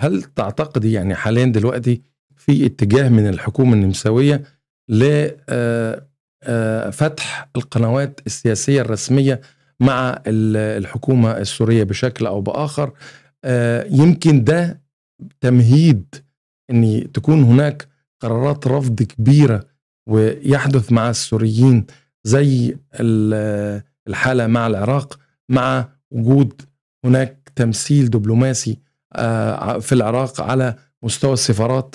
هل تعتقدي يعني حاليا دلوقتي في اتجاه من الحكومه النمساويه لفتح آه، آه، القنوات السياسيه الرسميه مع الحكومه السوريه بشكل او باخر آه، يمكن ده تمهيد ان تكون هناك قرارات رفض كبيره ويحدث مع السوريين زي الحاله مع العراق مع وجود هناك تمثيل دبلوماسي آه، في العراق على مستوى السفارات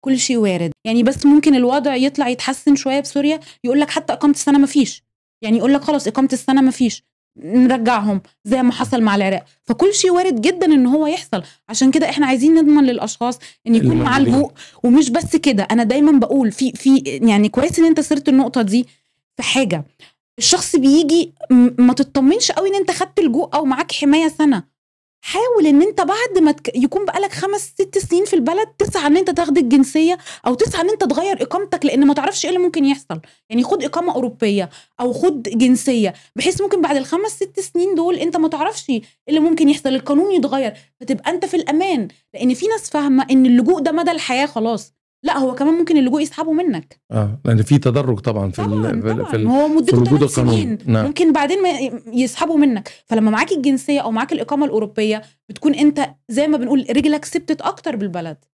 كل شيء وارد يعني بس ممكن الوضع يطلع يتحسن شويه بسوريا يقول لك حتى اقامه السنه ما فيش يعني يقول لك خلاص اقامه السنه ما فيش نرجعهم زي ما حصل مع العراق فكل شيء وارد جدا ان هو يحصل عشان كده احنا عايزين نضمن للاشخاص ان يكون معاه البوء ومش بس كده انا دايما بقول في في يعني كويس ان انت صرت النقطه دي في حاجه الشخص بيجي ما تطمنش قوي ان انت خدت الجوء او معاك حمايه سنه حاول ان انت بعد ما يكون بقالك خمس ست سنين في البلد تسعى ان انت تاخد الجنسيه او تسعى ان انت تغير اقامتك لان ما تعرفش ايه اللي ممكن يحصل يعني خد اقامه اوروبيه او خد جنسيه بحيث ممكن بعد الخمس ست سنين دول انت ما تعرفش ايه اللي ممكن يحصل القانون يتغير فتبقى انت في الامان لان في ناس فاهمه ان اللجوء ده مدى الحياه خلاص لا هو كمان ممكن اللجوء يسحبه منك اه لان يعني في تدرج طبعا في طبعًا ال طبعًا. في هو نعم. ممكن بعدين يسحبوا منك فلما معاك الجنسيه او معاك الاقامه الاوروبيه بتكون انت زي ما بنقول رجلك سبتت اكتر بالبلد